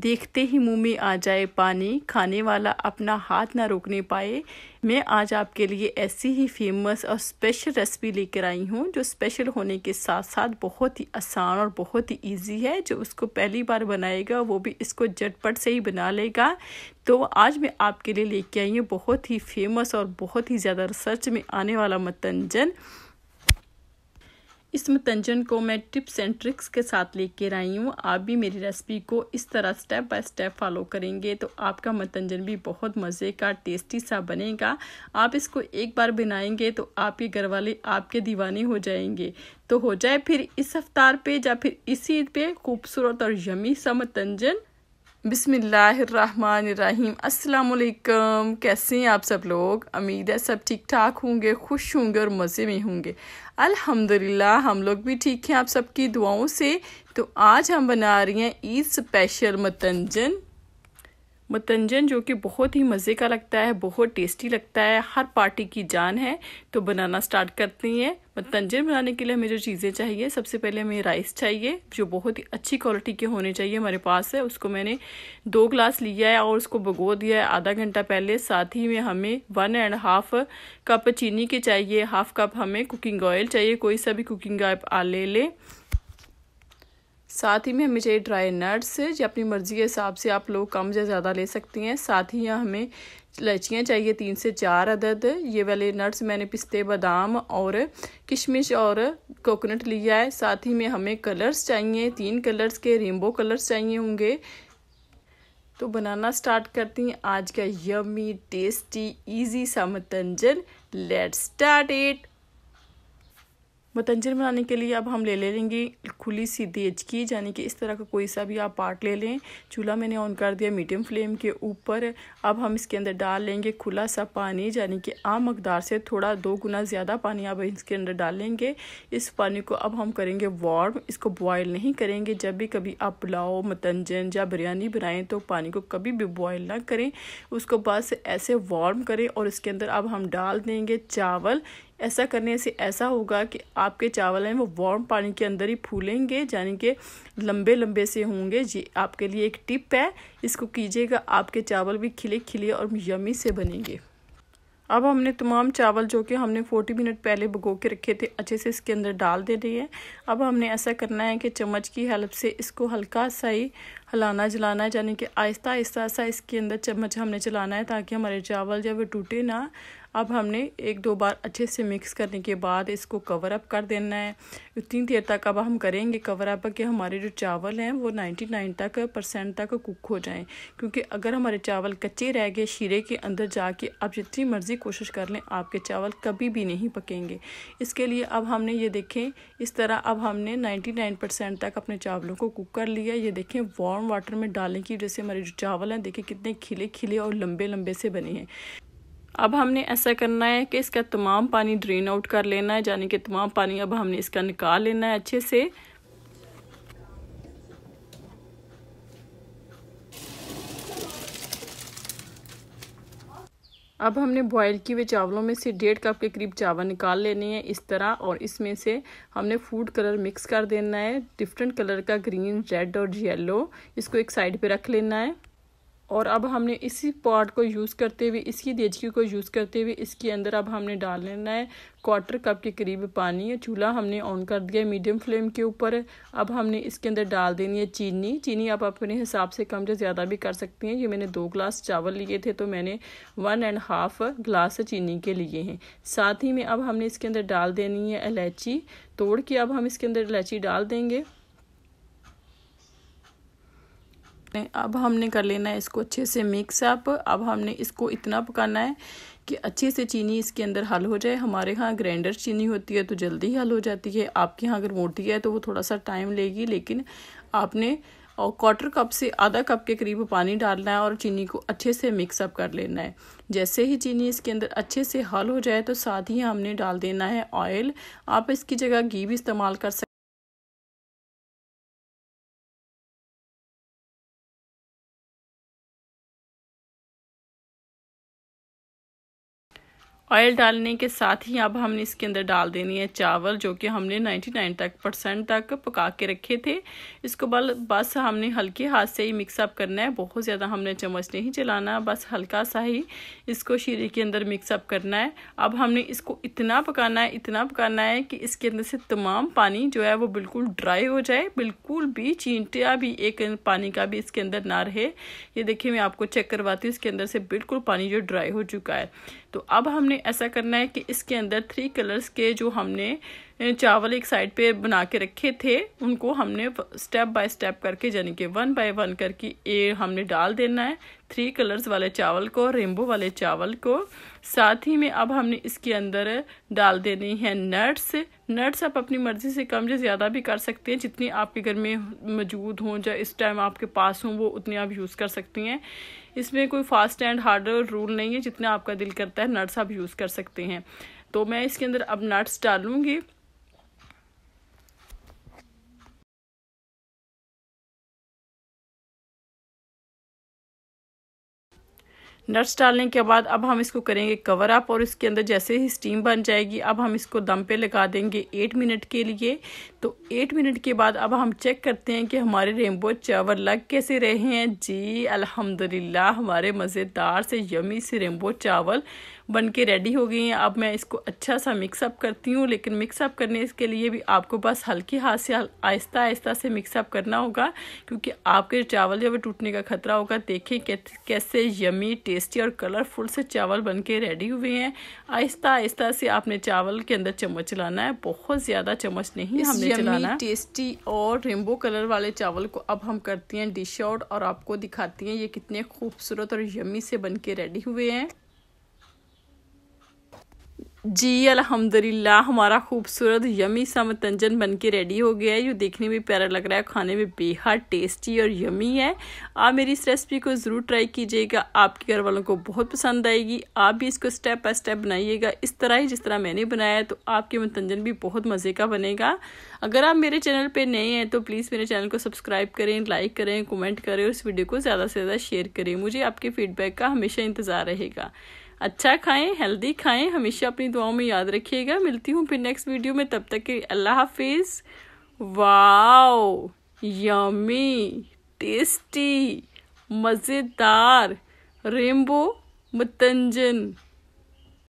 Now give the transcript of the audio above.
देखते ही मुंह में आ जाए पानी खाने वाला अपना हाथ ना रोकने पाए मैं आज आपके लिए ऐसी ही फेमस और स्पेशल रेसिपी लेकर आई हूँ जो स्पेशल होने के साथ साथ बहुत ही आसान और बहुत ही इजी है जो उसको पहली बार बनाएगा वो भी इसको झटपट से ही बना लेगा तो आज मैं आपके लिए लेके आई हूँ बहुत ही फेमस और बहुत ही ज़्यादा रिसर्च में आने वाला मतंजन इस मतंजन को मैं टिप्स एंड ट्रिक्स के साथ लेकर आई हूँ आप भी मेरी रेसिपी को इस तरह स्टेप बाय स्टेप फॉलो करेंगे तो आपका मतंजन भी बहुत मज़े का टेस्टी सा बनेगा आप इसको एक बार बनाएंगे तो आपके घर वाले आपके दीवाने हो जाएंगे तो हो जाए फिर इस अवतार पे या फिर इस ईद पे खूबसूरत और यमी सा मतंजन बिसमीम् अल्लाम कैसे हैं आप सब लोग उम्मीद है सब ठीक ठाक होंगे खुश होंगे और मज़े में होंगे अल्हम्दुलिल्लाह हम लोग भी ठीक हैं आप सबकी दुआओं से तो आज हम बना रही हैं ईद स्पेशल मतंजन मतंजन जो कि बहुत ही मज़े का लगता है बहुत टेस्टी लगता है हर पार्टी की जान है तो बनाना स्टार्ट करती हैं मतंजन बनाने के लिए हमें जो चीज़ें चाहिए सबसे पहले हमें राइस चाहिए जो बहुत ही अच्छी क्वालिटी के होने चाहिए हमारे पास है उसको मैंने दो ग्लास लिया है और उसको भगो दिया है आधा घंटा पहले साथ ही में हमें वन एंड हाफ कप चीनी के चाहिए हाफ कप हमें कुकिंग ऑयल चाहिए कोई सा भी कुकिंग ऑयल ले लें साथ ही में हमें चाहिए ड्राई नट्स जो अपनी मर्ज़ी के हिसाब से आप लोग कम या ज़्यादा ले सकती हैं साथ ही यहाँ हमें लचियाँ चाहिए तीन से चार अदद ये वाले नट्स मैंने पिस्ते बादाम और किशमिश और कोकोनट लिया है साथ ही में हमें कलर्स चाहिए तीन कलर्स के रेनबो कलर्स चाहिए होंगे तो बनाना स्टार्ट करती हैं आज का यमी टेस्टी इजी सा mutanjan let start it mutanjan बनाने के लिए अब हम ले ले लेंगे खुली सी देज की यानी कि इस तरह का कोई सा भी आप पार्ट ले लें चूल्हा मैंने ऑन कर दिया मीडियम फ्लेम के ऊपर अब हम इसके अंदर डाल लेंगे खुला सा पानी यानी कि आम मकदार से थोड़ा दो गुना ज़्यादा पानी आप इसके अंदर डाल लेंगे इस पानी को अब हम करेंगे वार्म इसको बॉयल नहीं करेंगे जब भी कभी आप पुलाओ मतंजन या बिरयानी बनाएं तो पानी को कभी भी बॉयल ना करें उसको बस ऐसे वार्म करें और इसके अंदर अब हम डाल देंगे चावल ऐसा करने से ऐसा होगा कि आपके चावल हैं वो वार्म पानी के अंदर ही फूलेंगे यानी कि लंबे लंबे से होंगे ये आपके लिए एक टिप है इसको कीजिएगा आपके चावल भी खिले खिले और यमी से बनेंगे अब हमने तमाम चावल जो कि हमने 40 मिनट पहले भगो के रखे थे अच्छे से इसके अंदर डाल देने हैं अब हमने ऐसा करना है कि चम्मच की हेल्प से इसको हल्का सा ही हलाना जलाना है यानी कि आहिस्ता आहिस्ता आहिस्ता इसके अंदर चम्मच हमने चलाना है ताकि हमारे चावल जब टूटे ना अब हमने एक दो बार अच्छे से मिक्स करने के बाद इसको कवर अप कर देना है उतनी देर तक अब हम करेंगे कवर अप कि हमारे जो चावल हैं वो 99 तक परसेंट तक कुक हो जाएं क्योंकि अगर हमारे चावल कच्चे रह गए शीरे के अंदर जाके आप जितनी मर्ज़ी कोशिश कर लें आपके चावल कभी भी नहीं पकेंगे इसके लिए अब हमने ये देखें इस तरह अब हमने नाइन परसेंट तक अपने चावलों को कुक कर लिया ये देखें वार्म ब्राउन वाटर में डालने की वजह से हमारे जो चावल हैं देखिए कितने खिले खिले और लंबे लंबे से बने हैं अब हमने ऐसा करना है कि इसका तमाम पानी ड्रेन आउट कर लेना है यानी कि तमाम पानी अब हमने इसका निकाल लेना है अच्छे से अब हमने बॉयल किए हुए चावलों में से डेढ़ कप के करीब चावल निकाल लेने हैं इस तरह और इसमें से हमने फूड कलर मिक्स कर देना है डिफरेंट कलर का ग्रीन रेड और येलो इसको एक साइड पे रख लेना है और अब हमने इसी पार्ट को यूज़ करते हुए इसकी देचकी को यूज़ करते हुए इसके अंदर अब हमने डाल लेना है क्वार्टर कप के करीब पानी है चूल्हा हमने ऑन कर दिया मीडियम फ्लेम के ऊपर अब हमने इसके अंदर डाल देनी है चीनी चीनी आप अपने हिसाब से कम या ज़्यादा भी कर सकती हैं ये मैंने दो ग्लास चावल लिए थे तो मैंने वन एंड हाफ ग्लास चीनी के लिए हैं साथ ही में अब हमने इसके अंदर डाल देनी है इलायची तोड़ के अब हम इसके अंदर इलायची डाल देंगे सकते हैं अब हमने कर लेना है इसको अच्छे से मिक्स अप अब हमने इसको इतना पकाना है कि अच्छे से चीनी इसके अंदर हल हो जाए हमारे यहाँ ग्राइंडर चीनी होती है तो जल्दी ही हल हो जाती है आपके यहाँ अगर मोटी है तो वो थोड़ा सा टाइम लेगी लेकिन आपने और क्वार्टर कप से आधा कप के करीब पानी डालना है और चीनी को अच्छे से मिक्सअप कर लेना है जैसे ही चीनी इसके अंदर अच्छे से हल हो जाए तो साथ ही हमने डाल देना है ऑयल आप इसकी जगह घी भी इस्तेमाल कर सकते ऑयल डालने के साथ ही अब हमने इसके अंदर डाल देनी है चावल जो कि हमने 99 तक परसेंट तक पका के रखे थे इसको बल बस हमने हल्के हाथ से ही मिक्सअप करना है बहुत ज़्यादा हमने चम्मच नहीं चलाना बस हल्का सा ही इसको शीरे के अंदर मिक्सअप करना है अब हमने इसको इतना पकाना है इतना पकाना है कि इसके अंदर से तमाम पानी जो है वो बिल्कुल ड्राई हो जाए बिल्कुल भी चींटिया भी एक पानी का भी इसके अंदर ना रहे ये देखिए मैं आपको चेक करवाती हूँ इसके अंदर से बिल्कुल पानी जो ड्राई हो चुका है तो अब हमने ऐसा करना है कि इसके अंदर थ्री कलर्स के जो हमने चावल एक साइड पे बना के रखे थे उनको हमने स्टेप बाय स्टेप करके यानी कि वन बाय वन करके ये हमने डाल देना है थ्री कलर्स वाले चावल को रेम्बो वाले चावल को साथ ही में अब हमने इसके अंदर डाल देनी है नट्स नट्स आप अपनी मर्ज़ी से कम या ज़्यादा भी कर सकते हैं जितनी आपके घर में मौजूद हों या इस टाइम आपके पास हों वो उतनी आप यूज़ कर सकती हैं इसमें कोई फास्ट एंड हार्ड रूल नहीं है जितना आपका दिल करता है नट्स आप यूज़ कर सकते हैं तो मैं इसके अंदर अब नट्स डालूंगी नट्स डालने के बाद अब हम इसको करेंगे कवर अप और इसके अंदर जैसे ही स्टीम बन जाएगी अब हम इसको दम पे लगा देंगे एट मिनट के लिए तो एट मिनट के बाद अब हम चेक करते हैं कि हमारे रेनबो चावल लग कैसे रहे हैं जी अल्हम्दुलिल्लाह हमारे मज़ेदार से यमी से रेनबो चावल बन के रेडी हो गई हैं अब मैं इसको अच्छा सा मिक्सअप करती हूँ लेकिन मिक्सअप करने इसके लिए भी आपको बस हल्के हाथ से आहिस्ता आहिस्ता से मिक्सअप करना होगा क्योंकि आपके चावल जो है टूटने का खतरा होगा देखें कैसे यमी टेस्टी और कलरफुल से चावल बन के रेडी हुए हैं आहिस्ता आहिस्ता से आपने चावल के अंदर चम्मच चलाना है बहुत ज़्यादा चम्मच नहीं हमने चलाना टेस्टी और रेम्बो कलर वाले चावल को अब हम करती हैं डिश आउट और आपको दिखाती हैं ये कितने खूबसूरत और यमी से बन के रेडी हुए हैं जी अल्हम्दुलिल्लाह हमारा खूबसूरत यमी सा मतंजन बन के रेडी हो गया है ये देखने में प्यारा लग रहा है खाने में बेहद टेस्टी और यमी है आप मेरी इस रेसिपी को ज़रूर ट्राई कीजिएगा आपके घर वालों को बहुत पसंद आएगी आप भी इसको स्टेप बाय स्टेप बनाइएगा इस तरह ही जिस तरह मैंने बनाया है तो आपके मतंजन भी बहुत मज़े का बनेगा अगर आप मेरे चैनल पर नए हैं तो प्लीज़ मेरे चैनल को सब्सक्राइब करें लाइक करें कमेंट करें और इस वीडियो को ज़्यादा से ज़्यादा शेयर करें मुझे आपके फीडबैक का हमेशा इंतज़ार रहेगा अच्छा खाएं हेल्दी खाएं हमेशा अपनी दुआओं में याद रखिएगा मिलती हूँ फिर नेक्स्ट वीडियो में तब तक के अल्लाह हाफिज़ वाओ यमी टेस्टी मज़ेदार रेमबो मुतंजन